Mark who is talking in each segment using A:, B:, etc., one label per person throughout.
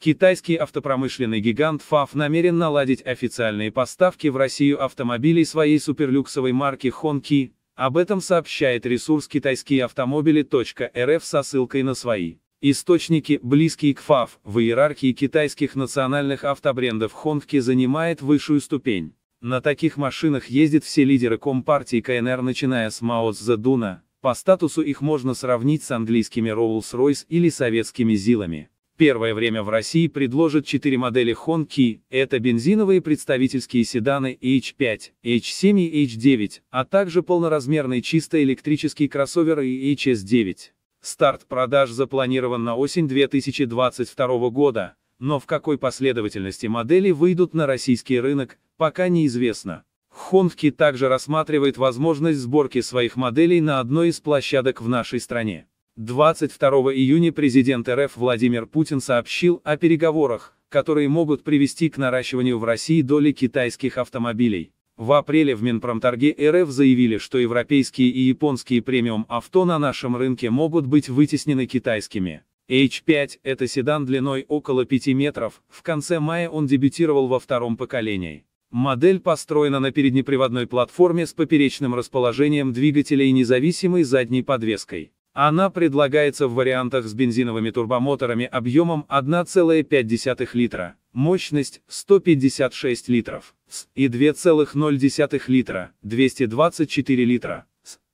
A: Китайский автопромышленный гигант FAF намерен наладить официальные поставки в Россию автомобилей своей суперлюксовой марки Хонки. об этом сообщает ресурс китайские автомобили.рф со ссылкой на свои. Источники, близкие к FAF, в иерархии китайских национальных автобрендов Хонки занимает высшую ступень. На таких машинах ездят все лидеры Компартии КНР начиная с Мао Цзэдуна, по статусу их можно сравнить с английскими Rolls-Royce или советскими Зилами первое время в России предложат четыре модели Honki, это бензиновые представительские седаны H5, H7 и H9, а также полноразмерный чисто электрический кроссовер и HS9. Старт продаж запланирован на осень 2022 года, но в какой последовательности модели выйдут на российский рынок, пока неизвестно. Honki также рассматривает возможность сборки своих моделей на одной из площадок в нашей стране. 22 июня президент РФ Владимир Путин сообщил о переговорах, которые могут привести к наращиванию в России доли китайских автомобилей. В апреле в Минпромторге РФ заявили, что европейские и японские премиум-авто на нашем рынке могут быть вытеснены китайскими. H5 – это седан длиной около 5 метров, в конце мая он дебютировал во втором поколении. Модель построена на переднеприводной платформе с поперечным расположением двигателя и независимой задней подвеской. Она предлагается в вариантах с бензиновыми турбомоторами объемом 1,5 литра, мощность 156 литров и 2,0 литра, 224 литра,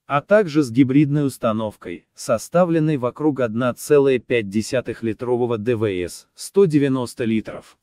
A: а также с гибридной установкой, составленной вокруг 1,5-литрового ДВС, 190 литров.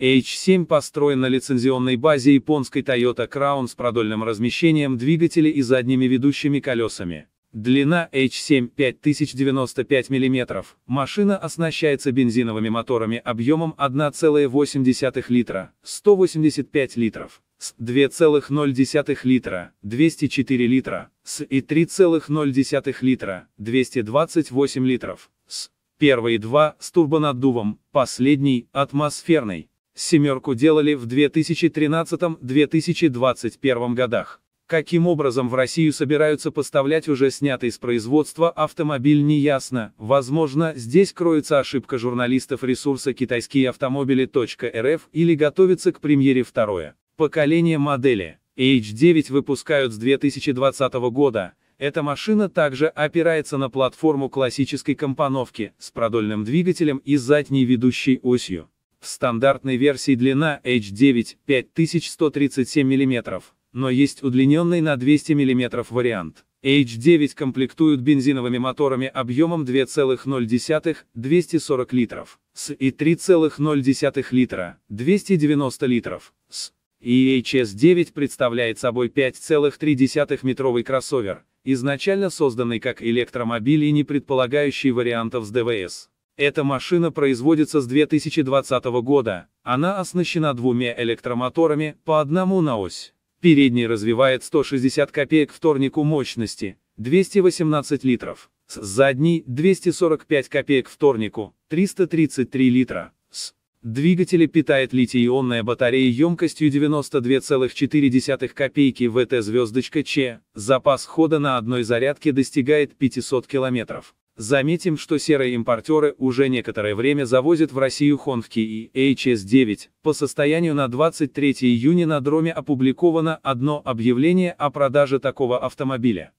A: H7 построен на лицензионной базе японской Toyota Crown с продольным размещением двигателя и задними ведущими колесами, Длина H7 5095 мм. Машина оснащается бензиновыми моторами объемом 1,8 литра, 185 литров, с 2,0 литра, 204 литра, с и 3,0 литра, 228 литров, с. Первые два с турбонаддувом, последний атмосферный. Семерку делали в 2013-2021 годах. Каким образом в Россию собираются поставлять уже снятый с производства автомобиль неясно, возможно, здесь кроется ошибка журналистов ресурса «Китайские автомобили.рф» или готовится к премьере второе. Поколение модели. H9 выпускают с 2020 года. Эта машина также опирается на платформу классической компоновки с продольным двигателем и задней ведущей осью. В стандартной версии длина H9 5137 мм но есть удлиненный на 200 мм вариант. H9 комплектуют бензиновыми моторами объемом 2,0-240 литров с и 3,0 литра, 290 литров с. И HS9 представляет собой 5,3-метровый кроссовер, изначально созданный как электромобиль и не предполагающий вариантов с ДВС. Эта машина производится с 2020 года, она оснащена двумя электромоторами, по одному на ось. Передний развивает 160 копеек вторнику мощности, 218 литров. С задней 245 копеек вторнику, 333 литра. С двигателя питает литий-ионная батарея емкостью 92,4 копейки ВТ звездочка Ч. Запас хода на одной зарядке достигает 500 километров. Заметим, что серые импортеры уже некоторое время завозят в Россию Хонвки и HS9. По состоянию на 23 июня на дроме опубликовано одно объявление о продаже такого автомобиля.